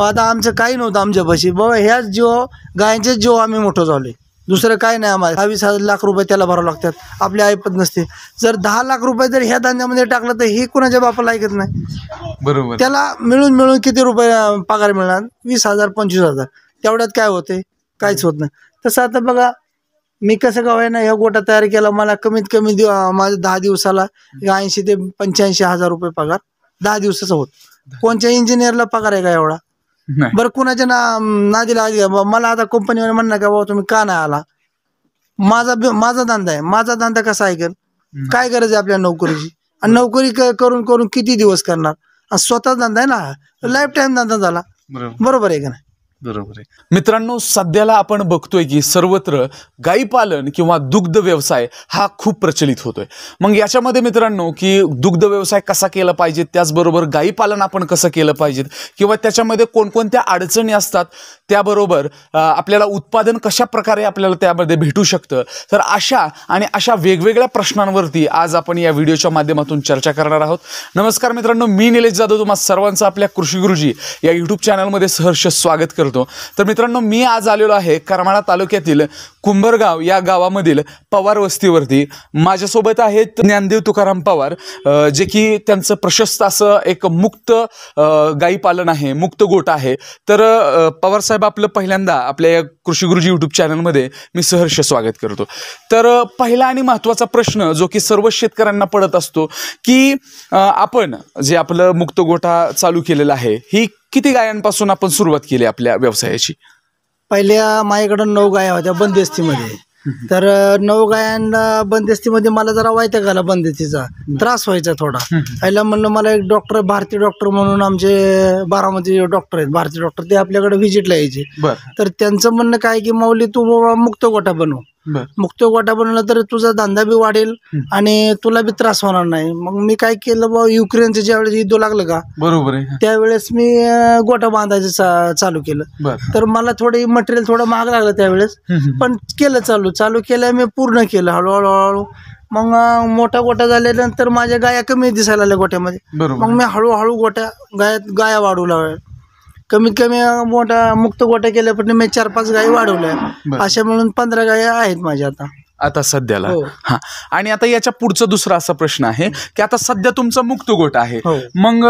आता आमचं काही नव्हतं आमच्यापाशी बाबा ह्याच जीव गायांचेच जीव आम्ही मोठं झालो दुसरं काय नाही आम्हाला दहावीस हजार लाख रुपये त्याला भरावं लागतात आपले ऐपत नसते जर दहा लाख रुपये जर ह्या धान्यामध्ये टाकलं तर हे कुणाच्या बापाला ऐकत नाही बरोबर त्याला मिळून मिळून किती रुपये पगार मिळणार वीस हजार पंचवीस हजार तेवढ्यात काय होते काहीच होत नाही तसं आता बघा मी कसं का ना ह्या गोटा तयार केला मला कमीत कमी दिव माझ्या दहा दिवसाला ऐंशी ते पंच्याऐंशी हजार रुपये पगार दहा दिवसाचा होत कोणत्या इंजिनियरला पगार आहे का एवढा बर बरं कुणाच्या ना नादी मला आता कंपनीवर म्हणणार का बाबा तुम्ही का नाही आला माझा माझा धंदा आहे माझा धंदा कसा कर काय गरज आहे आपल्या नोकरीची आणि नोकरी करून करून किती दिवस करणार स्वतः धंदा आहे ना लाईफ टाईम धंदा झाला बरोबर बरोबर आहे का बरोबर आहे मित्रांनो सध्याला आपण बघतोय की सर्वत्र गायीपालन किंवा दुग्ध व्यवसाय हा खूप प्रचलित होतोय मग याच्यामध्ये मित्रांनो की दुग्ध व्यवसाय कसा केला पाहिजे त्याचबरोबर गायीपालन आपण कसं केलं पाहिजे किंवा त्याच्यामध्ये कोणकोणत्या अडचणी असतात त्याबरोबर आपल्याला उत्पादन कशा प्रकारे आपल्याला त्यामध्ये भेटू शकतं तर अशा आणि अशा वेगवेगळ्या प्रश्नांवरती आज आपण या व्हिडिओच्या माध्यमातून चर्चा करणार आहोत नमस्कार मित्रांनो मी निलेश जाधव तुम्हाला सर्वांचं आपल्या कृषी गुरुजी या यूट्यूब चॅनलमध्ये सहर्ष स्वागत करतो बोलतो तर मित्रांनो मी आज आलेलो आहे करमाळा तालुक्यातील कुंभरगाव या गावामधील पवार वस्तीवरती माझ्यासोबत आहेत ज्ञानदेव तुकाराम पवार जे की त्यांचं प्रशस्त असं एक मुक्त गाई पालन आहे मुक्त गोट आहे तर पवार साहेब आपलं पहिल्यांदा आपल्या या कृषी गुरुजी यूट्यूब चॅनलमध्ये मी सहर्ष स्वागत करतो तर पहिला आणि महत्त्वाचा प्रश्न जो की सर्व शेतकऱ्यांना पडत असतो की आपण जे आपलं मुक्त गोठा चालू केलेला आहे ही किती गायांपासून आपण सुरुवात केली आपल्या व्यवसायाची पहिल्या माझ्याकडं नऊ गाया होत्या बंदिस्तीमध्ये तर नऊ गायांना बंदिस्तीमध्ये मला जरा वाईट आला बंदिस्तीचा त्रास व्हायचा थोडा पहिला म्हणलं मला एक डॉक्टर भारतीय डॉक्टर म्हणून आमचे बारामती डॉक्टर आहेत भारतीय डॉक्टर ते आपल्याकडे व्हिजिटला यायचे तर त्यांचं म्हणणं काय की मौली तू मुक्त गोटा बनव मग तो गोटा बनवला तर तुझा धंदा बी वाढेल आणि तुला बी त्रास होणार नाही मग मी काय केलं बा युक्रेनचं ज्यावेळेस युद्ध लागलं का बरोबर त्यावेळेस मी गोटा बांधायचं चालू केलं तर मला थोडी मटेरियल थोडं महाग लागलं त्यावेळेस पण केलं चालू चालू केलं मी पूर्ण केलं हळूहळू हळू मग मोठा गोटा झाल्यानंतर माझ्या गाया कमी दिसायला लागल्या गोट्यामध्ये मग मी हळूहळू गोट्या गाया गाया वाढू लागल्या कमीत कमी मोठा मुक्त केल्या पण मी चार पाच गायी वाढवल्या अशा म्हणून पंधरा गाय आहेत माझ्या आता आता सध्याला हो. आणि आता याच्या पुढचा दुसरा असा प्रश्न आहे की आता सध्या तुमचा मुक्त गोटा आहे हो. मग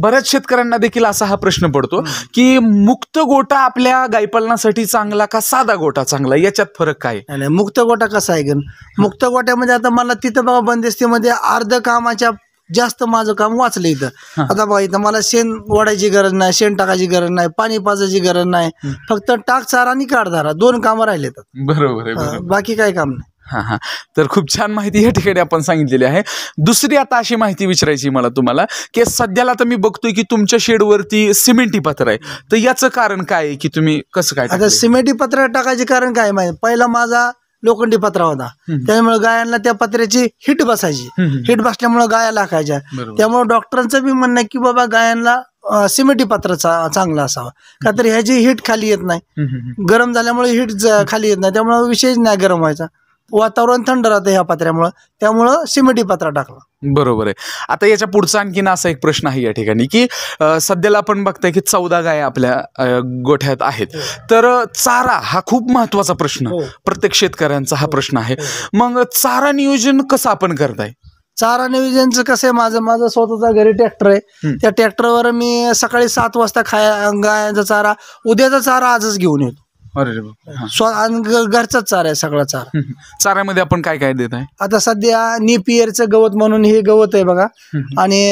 बऱ्याच शेतकऱ्यांना देखील असा हा प्रश्न पडतो की मुक्त गोटा आपल्या गायपालनासाठी चांगला का साधा गोटा चांगला याच्यात फरक काय नाही, मुक्त गोटा कसा आहे गण मुक्त गोट्यामध्ये आता मला तिथं बाबा बंदिस्तीमध्ये अर्ध कामाच्या जास्त माझं काम वाचलं इथं आता बघा इथं मला शेण वाढायची गरज नाही शेण टाकायची गरज नाही पाणी पाजायची गरज नाही फक्त टाक चार आणि काढधारा दोन कामं राहिले बरोबर आहे बाकी काय काम नाही हा हा तर खूप छान माहिती या ठिकाणी आपण सांगितलेली आहे दुसरी आता अशी माहिती विचारायची मला तुम्हाला की सध्याला तर मी बघतोय की तुमच्या शेडवरती सिमेंटी पत्र आहे तर याचं कारण काय आहे की तुम्ही कसं काय आता सिमेंटी पत्र टाकायचे कारण काय माहिती पहिला माझा लोखंडी पत्रा होता त्यामुळे गायांना त्या पत्र्याची हिट बसायची हिट बसल्यामुळे गाया लाखायच्या त्यामुळे डॉक्टरांचं बी म्हणणं की बाबा गायांना सिमेंटी पत्र चांगला असावा का तर ह्याची हिट खाली येत नाही गरम झाल्यामुळे हिट खाली येत नाही त्यामुळे विशेष नाही गरम व्हायचा वातावरण थंड राहतं ह्या पात्र्यामुळं त्यामुळं सिमेंटी पात्रा टाकला बरोबर आहे आता याच्या पुढचा आणखीन असा एक प्रश्न आहे या ठिकाणी की सध्याला आपण बघतोय की चौदा गाय आपल्या गोठ्यात आहेत हो. तर चारा हा खूप महत्वाचा प्रश्न हो. प्रत्येक शेतकऱ्यांचा हा हो. प्रश्न आहे मग चारा नियोजन कसं आपण करताय चारा नियोजनचं कसं आहे माझं माझं स्वतःचा घरी ट्रॅक्टर आहे त्या ट्रॅक्टरवर मी सकाळी सात वाजता खाया गायांचा चारा उद्याचा चारा आजच घेऊन येतो अरे घरचाच चारा आहे सगळा चारा चाऱ्यामध्ये आपण काय काय देत आहे आता सध्या निपियरचं गवत म्हणून हे गवत आहे बघा आणि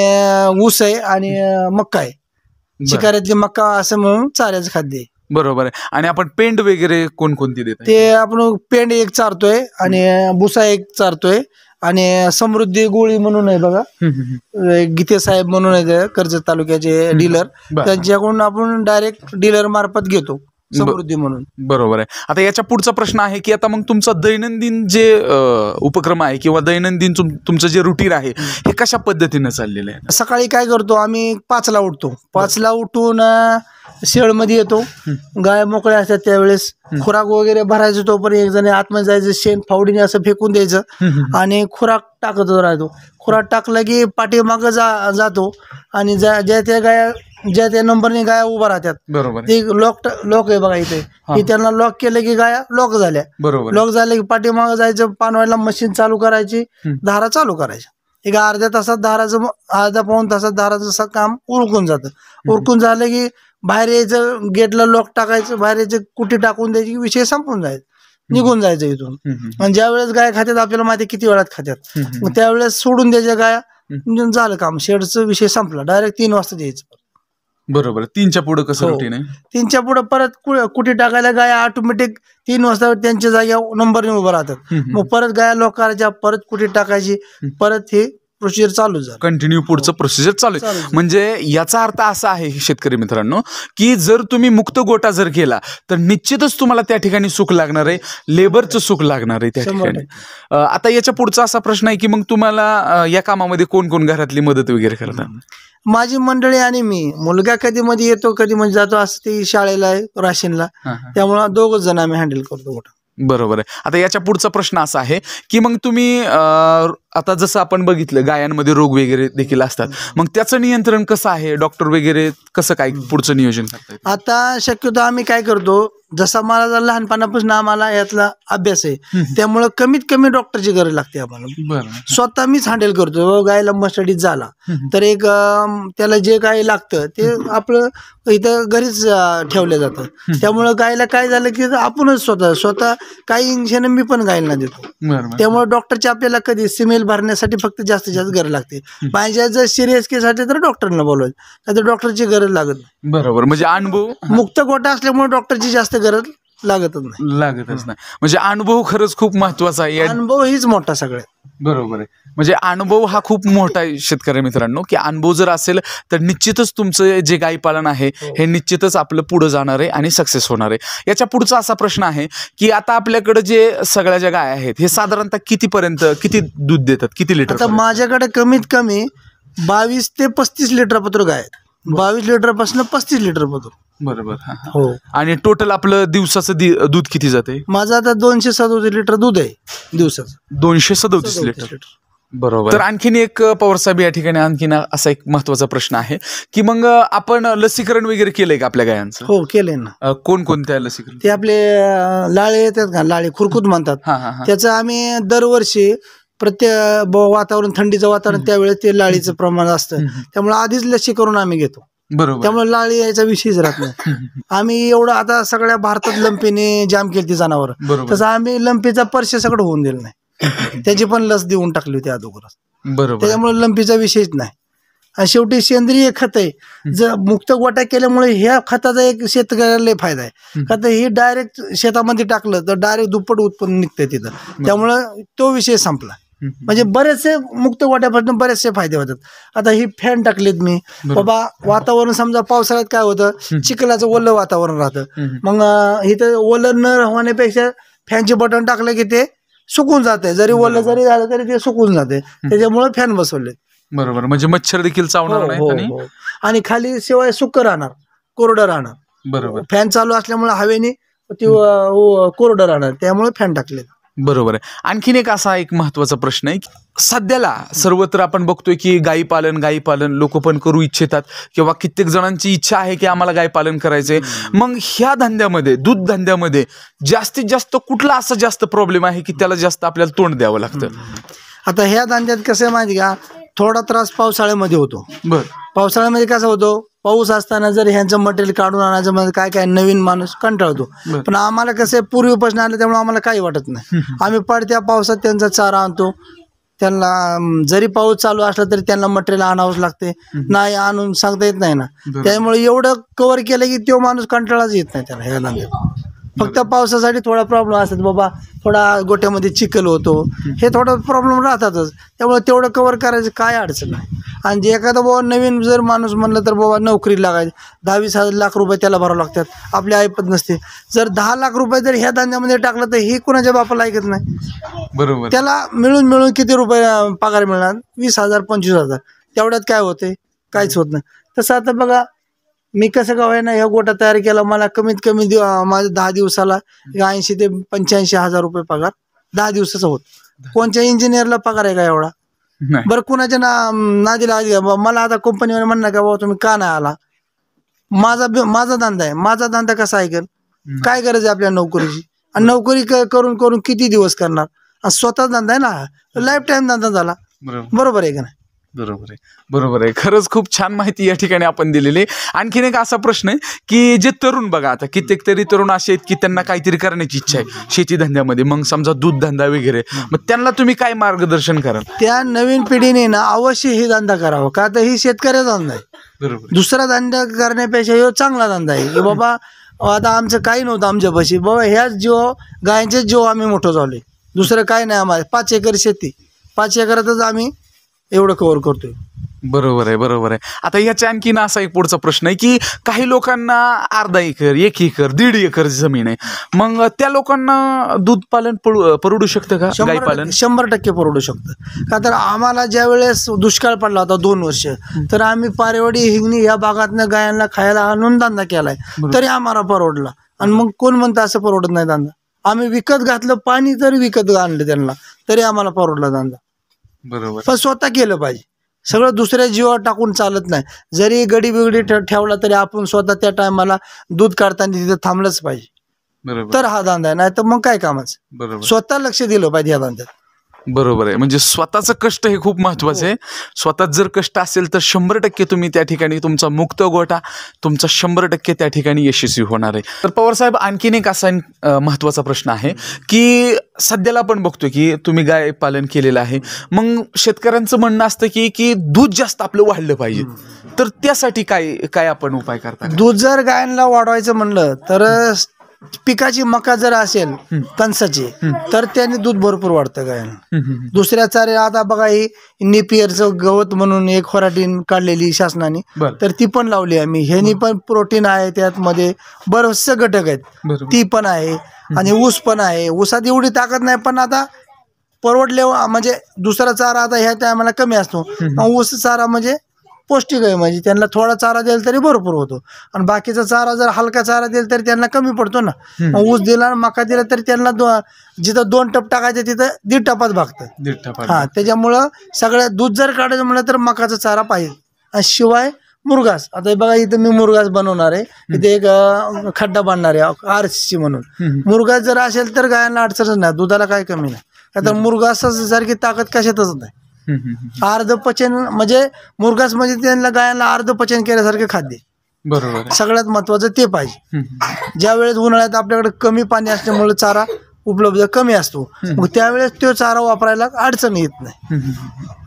ऊस आहे आणि मक्का आहे शिकाऱ्याची शिकाऱ्यातली मक्का असं म्हणून चाऱ्याचं खाद्य आहे बरोबर आहे आणि आपण पेंट वगैरे कोणकोणती देत ते आपण पेंड एक चारतोय आणि भुसा एक चारतोय आणि समृद्धी गोळी म्हणून आहे बघा गीते साहेब म्हणून आहे कर्जत तालुक्याचे डीलर त्यांच्याकडून आपण डायरेक्ट डीलर मार्फत घेतो समृद्धी म्हणून बरोबर आहे आता याच्या पुढचा प्रश्न आहे की आता मग तुमचा दैनंदिन जे उपक्रम आहे किंवा दैनंदिन तुम तुमचं जे रुटीन आहे हे कशा पद्धतीनं चाललेलं आहे सकाळी काय करतो आम्ही पाचला उठतो पाचला उठून शेळमध्ये येतो गाय मोकळ्या असतात त्यावेळेस खुराक वगैरे भरायचं तो पण एक जण आतमध्ये जायचं शेण फावडीने असं फेकून द्यायचं आणि खुराक टाकत राहतो खुराक टाकला की पाठीमाग जा जातो आणि ज्या ज्या त्या गाया ज्या त्या नंबरने गाया उभा राहतात बरोबर ती लॉक लॉक आहे बघा इथे की त्यांना लॉक केलं की गाया लॉक झाल्या बरोबर लॉक झाले की पाठीमागं जायचं पानवायला मशीन चालू करायची धारा चालू करायची एक अर्ध्या तासात धाराचं अर्धा पाऊन तासात धाराचं काम उरकून जातं उरकून झालं की बाहेर यायचं गेटला लॉक टाकायचं बाहेर यायचं कुठे टाकून द्यायची की विषय संपून जायचं निघून जायचं इथून आणि ज्या वेळेस गाय खात्यात आपल्याला माहिती किती वेळात खात्यात मग त्यावेळेस सोडून द्यायच्या गाया झालं काम शेडचं विषय संपला डायरेक्ट तीन वाजता द्यायचं बरोबर तीनच्या पुढे कसं रुटीन हो. आहे तीनच्या पुढे परत कुठे टाकायला गाया ऑटोमॅटिक तीन वाजता त्यांच्या जागी नंबरने उभं राहतात मग परत गाया लोकांच्या परत कुठे टाकायची परत हे प्रोसिजर चालू झालं कंटिन्यू पुढचं प्रोसिजर हो. चालू आहे म्हणजे याचा अर्थ असा आहे शेतकरी मित्रांनो की जर तुम्ही मुक्त गोटा जर केला तर निश्चितच तुम्हाला त्या ठिकाणी सुख लागणार आहे लेबरचं सुख लागणार आहे त्या ठिकाणी आता याच्या पुढचा असा प्रश्न आहे की मग तुम्हाला या कामामध्ये कोण कोण घरातली मदत वगैरे करणार माझी मंडळी आणि मी मुलगा कधी मध्ये येतो कधी म्हणजे जातो असं ती शाळेला आहे राशीनला त्यामुळे दोघं जण आम्ही हँडल करतो गोटा बरोबर आहे आता याच्या पुढचा प्रश्न असा आहे की मग तुम्ही आता जसं आपण बघितलं गायांमध्ये रोग वगैरे देखील असतात मग त्याचं नियंत्रण कसं आहे डॉक्टर वगैरे कसं काय पुढचं नियोजन आता शक्यतो आम्ही काय करतो जसा मला लहानपणापासून आम्हाला यातला अभ्यास आहे त्यामुळं कमीत कमी डॉक्टरची गरज लागते आम्हाला स्वतः मीच हँडल करतो हो, गायला मस्टडीज झाला तर एक त्याला जे काय लागतं ते आपलं इथं घरीच ठेवलं जातं त्यामुळं गायला काय झालं की आपणच स्वतः स्वतः काही इंजेक्शन मी पण गायला देतो त्यामुळे डॉक्टरची आपल्याला कधी सिमेल भरण्यासाठी फक्त जास्तीत जास्त गरज लागते पाहिजे जर सिरियस केस आहे तर डॉक्टरना बोलवायचं तर डॉक्टरची गरज लागत नाही बरोबर म्हणजे अनुभव मुक्त गोटा असल्यामुळे डॉक्टरची जास्त गरज लागतच नाही लागतच नाही म्हणजे अनुभव खरंच खूप महत्वाचा आहे अनुभव हीच मोठा सगळ्यात बरोबर आहे म्हणजे अनुभव हा खूप मोठा आहे शेतकरी मित्रांनो की अनुभव जर असेल तर निश्चितच तुमचं जे गायीपालन आहे हो. हे निश्चितच आपलं पुढं जाणार आहे आणि सक्सेस होणार आहे याच्या पुढचा असा प्रश्न आहे की आता आपल्याकडे जे सगळ्या ज्या गाय आहेत हे साधारणतः कितीपर्यंत किती दूध देतात किती लिटर आता माझ्याकडे कमीत कमी बावीस ते पस्तीस लिटर पत्र गाय आहेत बावीस लिटरपासून पस्तीस लिटर बघू बरोबर हो आणि टोटल आपलं दिवसाचं दूध किती जाते माझं आता दोनशे सदोतीस लिटर दूध आहे दिवसाचं दोनशे सदोतीस लिटर लिटर. बरोबर तर आणखीन एक पवार साहेब या ठिकाणी आणखीन असा एक महत्वाचा प्रश्न आहे की मग आपण लसीकरण वगैरे केलंय का आपल्या गायांचं हो केले ना कोण कोणत्या लसीकरण ते आपले लाळे येतात का लाळे खुरकूत म्हणतात हा त्याचं आम्ही दरवर्षी प्रत्ये वातावरण थंडीचं वातावरण त्यावेळेस ते लाळीचं प्रमाण असतं त्यामुळे आधीच लसी करून आम्ही घेतो बरोबर त्यामुळे लाळी यायचा विषयच राहत नाही आम्ही एवढं आता सगळ्या भारतात लंपीने जाम केली ती जनावर तसं आम्ही लंपीचा पर्श सगळं होऊन दिला नाही त्याची पण लस देऊन टाकली होती अगोदरच त्याच्यामुळे लंपीचा विषयच नाही आणि शेवटी सेंद्रिय खत आहे जर मुक्त गोटा केल्यामुळे ह्या खताचा एक शेतकऱ्याला फायदा आहे का तर हे डायरेक्ट शेतामध्ये टाकलं तर डायरेक्ट दुप्पट उत्पन्न निघतंय तिथं त्यामुळं तो विषय संपला म्हणजे बरेचसे मुक्त वाट्यापासून बरेचसे फायदे होतात आता ही फॅन टाकलीत मी बाबा वातावरण समजा पावसाळ्यात काय होतं चिखलाचं ओलं वातावरण राहतं मग इथं ओलं न होण्यापेक्षा फॅनचे बटन टाकलं की ते सुकून जाते जरी ओलं जरी झालं तरी ते सुकून जाते त्याच्यामुळे फॅन बसवले बरोबर म्हणजे मच्छर देखील चावणार हो, हो, हो. आणि खाली शिवाय सुक राहणार कोरडं राहणार बरोबर फॅन चालू असल्यामुळे हवेने ती कोरडं राहणार त्यामुळे फॅन टाकलेत बरोबर आहे आणखीन एक असा एक महत्त्वाचा प्रश्न आहे की सध्याला सर्वत्र आपण बघतोय की गायी पालन गायी पालन लोक पण करू इच्छितात किंवा कित्येक जणांची इच्छा आहे की आम्हाला गाय पालन करायचंय मग ह्या धंद्यामध्ये दूध धंद्यामध्ये जास्तीत जास्त कुठला असा जास्त प्रॉब्लेम आहे की त्याला जास्त आपल्याला तोंड द्यावं लागतं आता ह्या धंद्यात कसं आहे माहिती का थोडा त्रास पावसाळ्यामध्ये होतो बर पावसाळ्यामध्ये कसा होतो पाऊस असताना जर ह्यांचं मटेरियल काढून आणायचं म्हणजे काय काय नवीन माणूस कंटाळतो पण आम्हाला कसं पूर्वीपासून आलं त्यामुळे आम्हाला काही वाटत नाही आम्ही पडत्या पावसात त्यांचा चारा आणतो त्यांना जरी पाऊस चालू असला तरी त्यांना मटेरियल आणावंच लागते नाही आणून सांगता येत नाही ना त्यामुळे एवढं कव्हर केलं की तो माणूस कंटाळाच येत नाही त्याला ह्या फक्त पावसासाठी थोडा प्रॉब्लेम असतात बाबा थोडा गोट्यामध्ये चिखल होतो हे थोडा प्रॉब्लेम राहतातच त्यामुळे तेवढं कवर करायचं काय अडचण नाही आणि जे एखादा बाबा नवीन जर माणूस म्हणलं तर बाबा नोकरी लागायची दहावीस हजार लाख रुपये त्याला भरावं लागतात आपली ऐपत नसते जर दहा लाख रुपये जर ह्या धान्यामध्ये टाकलं तर हे कुणाच्या बापाला ऐकत नाही बरोबर त्याला मिळून मिळून किती रुपये पगार मिळणार वीस हजार पंचवीस हजार तेवढ्यात काय होते काहीच होत नाही तसं आता बघा मी कसं का ना ह्या गोटा तयार केला मला कमीत कमी माझ्या दहा दिवसाला ऐंशी ते पंच्याऐंशी हजार रुपये पगार दहा दिवसाचा होत कोणत्या इंजिनियरला पगार आहे का एवढा बरं कुणाच्या ना मला आता कंपनीवर म्हणणार का बाबा तुम्ही का नाही आला माझा माझा धंदा आहे माझा धंदा कसा ऐकेल काय गरज आहे आपल्या नोकरीची आणि नोकरी करून करून किती दिवस करणार स्वतः धंदा आहे ना लाईफ टाईम धंदा झाला बरोबर आहे का बरोबर आहे बरोबर आहे खरंच खूप छान माहिती या ठिकाणी आपण दिलेली आणखीन एक असा प्रश्न आहे की जे तरुण बघा आता कित्येक तरी तरुण असे आहेत की त्यांना काहीतरी करण्याची इच्छा आहे शेती धंद्यामध्ये मग समजा दूध धंदा वगैरे मग त्यांना तुम्ही काय मार्गदर्शन कराल त्या नवीन पिढीने ना अवश्य हे धंदा करावा का तर ही शेतकऱ्याचा धंदा आहे बरोबर दुसरा धंदा करण्यापेक्षा हा चांगला धंदा आहे की बाबा आता आमचं काही नव्हतं आमच्यापाशी बाबा ह्याच जीव गायचे जीव आम्ही मोठं झालोय दुसरं काय नाही आम्हाला पाच एकर शेती पाच एकरातच आम्ही एवढं कव्हर करतोय बरोबर आहे बरोबर आहे आता याच्या आणखीन असा एक पुढचा प्रश्न आहे की काही लोकांना अर्धा एकर एक एकर दीड एकर जमीन आहे मग त्या लोकांना दूध पालन परवडू शकतं का गाई शंभर पालन शंभर टक्के परवडू शकतं का तर आम्हाला ज्या वेळेस दुष्काळ पडला होता दोन वर्ष तर आम्ही पारेवाडी हिंगणी या भागातनं गायांना खायला आणून धंदा केलाय तरी आम्हाला परवडला आणि मग कोण म्हणतं असं परवडत नाही धंदा आम्ही विकत घातलं पाणी तरी विकत आणलं त्यांना तरी आम्हाला परवडला धंदा बरोबर पण स्वतः केलं पाहिजे सगळं दुसऱ्या जीवावर टाकून चालत नाही जरी गडी बिगडी ठेवला तरी आपण स्वतः त्या टायमाला दूध काढताना तिथे थांबलंच पाहिजे तर हा धंदा आहे नाही तर मग काय कामाचं स्वतः लक्ष दिलं पाहिजे या धंद्यात बरोबर आहे म्हणजे स्वतःचं कष्ट हे खूप महत्वाचं आहे हो. स्वतःच जर कष्ट असेल तर शंभर टक्के तुम्ही त्या ठिकाणी तुमचा मुक्त गोटा तुमचा शंभर टक्के त्या ठिकाणी यशस्वी होणार आहे तर पवार साहेब आणखीन एक असा महत्वाचा प्रश्न आहे की सध्याला आपण बघतोय की तुम्ही गाय पालन केलेलं आहे मग शेतकऱ्यांचं म्हणणं असतं की की दूध जास्त आपलं वाढलं पाहिजे तर त्यासाठी काय काय आपण उपाय करता दूध जर गायांना वाढवायचं म्हणलं तर पिकाची मका जर असेल कणसाची तर त्याने दूध भरपूर वाढतं गायला दुसऱ्या चारे आता बघा ही निपियरचं गवत म्हणून एक फराटीन काढलेली शासनाने तर ती पण लावली आम्ही ह्यानी पण प्रोटीन आहे त्यात मध्ये बरेचसे घटक आहेत ती पण आहे आणि ऊस पण आहे ऊसात एवढी ताकद नाही पण आता परवडले म्हणजे दुसरा चारा आता ह्या टायमाला कमी असतो ऊस चारा म्हणजे पौष्टिक आहे म्हणजे त्यांना थोडा चारा दिला तरी भरपूर होतो आणि बाकीचा चारा जर हलका चारा दिला तरी त्यांना कमी पडतो ना ऊस दिला मका दिला तरी त्यांना जिथं दोन टप टाकायचे तिथं दीड टपात भागतं दीड टपात हां त्याच्यामुळं सगळ्या दूध जर काढायचं म्हणलं तर मकाचा चारा पाहिजे आणि शिवाय मुरगास आता बघा इथं मी मुरगास बनवणार आहे इथे एक खड्डा बांधणार आहे आरसी म्हणून मुरगास जर असेल तर गायांना अडचणच नाही दुधाला काय कमी नाही आता सारखी ताकद कशातच नाही अर्ध पचन म्हणजे मुरगास म्हणजे त्यांना गायांना अर्ध पचन केल्यासारखे खाद्य बरोबर सगळ्यात महत्वाचं ते पाहिजे ज्या वेळेस उन्हाळ्यात आपल्याकडे कमी पाणी असल्यामुळे चारा उपलब्ध कमी असतो मग त्यावेळेस तो चारा वापरायला अडचण येत नाही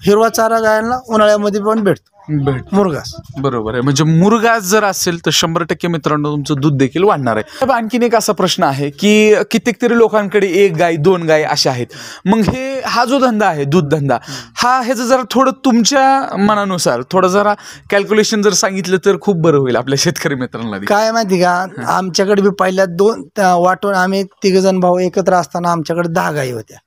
हिरवा चारा गायांना उन्हाळ्यामध्ये पण भेटतो भेट मुरगास बरोबर आहे म्हणजे मुरगास जर असेल तर शंभर टक्के मित्रांनो तुमचं दूध देखील वाढणार आहे आणखीन एक असा प्रश्न आहे की कित्येक तरी लोकांकडे एक गाय दोन गाय अशा आहेत मग हे हा जो धंदा आहे दूध धंदा हा ह्याचं जरा थोडं तुमच्या मनानुसार थोडं जरा कॅल्क्युलेशन जर सांगितलं तर खूप बरं होईल आपल्या शेतकरी मित्रांना काय माहिती का आमच्याकडे बी पहिल्या दोन वाटून आम्ही तिघ जण भाऊ एकत्र असताना आमच्याकडे दहा गायी होत्या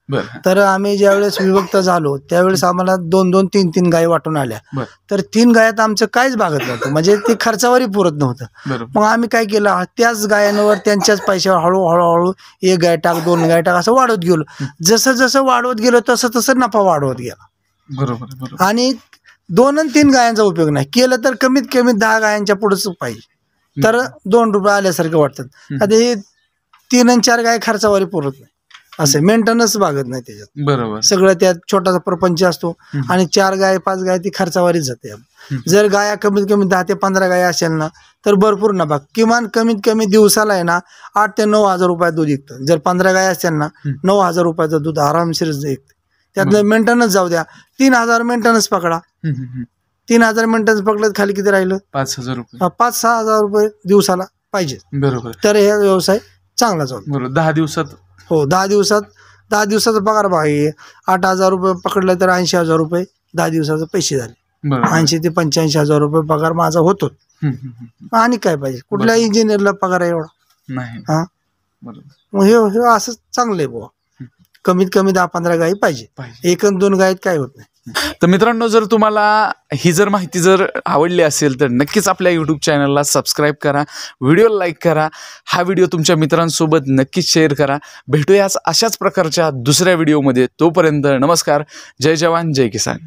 तर आम्ही ज्यावेळेस विभक्त झालो त्यावेळेस आम्हाला दोन दोन तीन तीन गायी वाटून आल्या तर तीन गायात आमचं काहीच भागत नव्हतं म्हणजे ते खर्चावरही पुरत नव्हतं मग आम्ही काय केलं त्याच गायांवर त्यांच्याच पैशावर हळू हळूहळू एक गाय टाक दोन गाय टाक असं वाढवत गेलो जसं जसं वाढवत गेलो तसं तसं नफा वाढवत गेला बरोबर आणि दोन आणि तीन गायांचा उपयोग नाही केलं तर कमीत कमी दहा गायांच्या पुढेच पाहिजे तर दोन रुपये आल्यासारखं वाटतात आता हे तीन आणि चार गाय खर्चावरी पुरत नाही असं मेंटेनन्स भागत नाही त्याच्यात बरोबर सगळं त्यात छोटासा प्रपंच असतो आणि चार गाय पाच गाय ती खर्चावारीच जाते जर गाया कमीत कमी दहा ते पंधरा गाय असेल ना तर भरपूर बघ किमान कमीत कमी दिवसाला आहे ना आठ ते नऊ हजार रुपयात दूध विकत जर पंधरा गाय असेल ना नऊ हजार रुपयाचं दूध आरामशीर विकतं त्यातलं मेंटेनन्स जाऊ द्या तीन हजार मेंटेनन्स पकडा तीन हजार मेंटेनन्स पकडत खाली किती राहिलं पाच हजार रुपये पाच सहा हजार रुपये दिवसाला पाहिजे बरोबर तर हे व्यवसाय चांगला जाऊ बरोबर दहा दिवसात हो दहा दिवसात दहा दिवसाचा पगार भाग आठ हजार रुपये पकडलं तर ऐंशी हजार रुपये दहा दिवसाचे पैसे झाले ऐंशी ते पंच्याऐंशी हजार रुपये पगार माझा होतो आणि काय पाहिजे कुठल्या इंजिनियरला पगार आहे एवढा हा हे असं चांगलंय आहे बुवा कमीत कमी दहा पंधरा गायी पाहिजे एक दोन गायीत काय होत नाही तर मित्रांनो जर तुम्हाला ही जर माहिती जर आवडली असेल तर नक्कीच आपल्या यूट्यूब चॅनलला सबस्क्राईब करा व्हिडिओ लाईक करा हा व्हिडिओ तुमच्या मित्रांसोबत नक्कीच शेअर करा भेटूयाच अशाच प्रकारच्या दुसऱ्या व्हिडिओमध्ये तोपर्यंत नमस्कार जय जवान जय किसान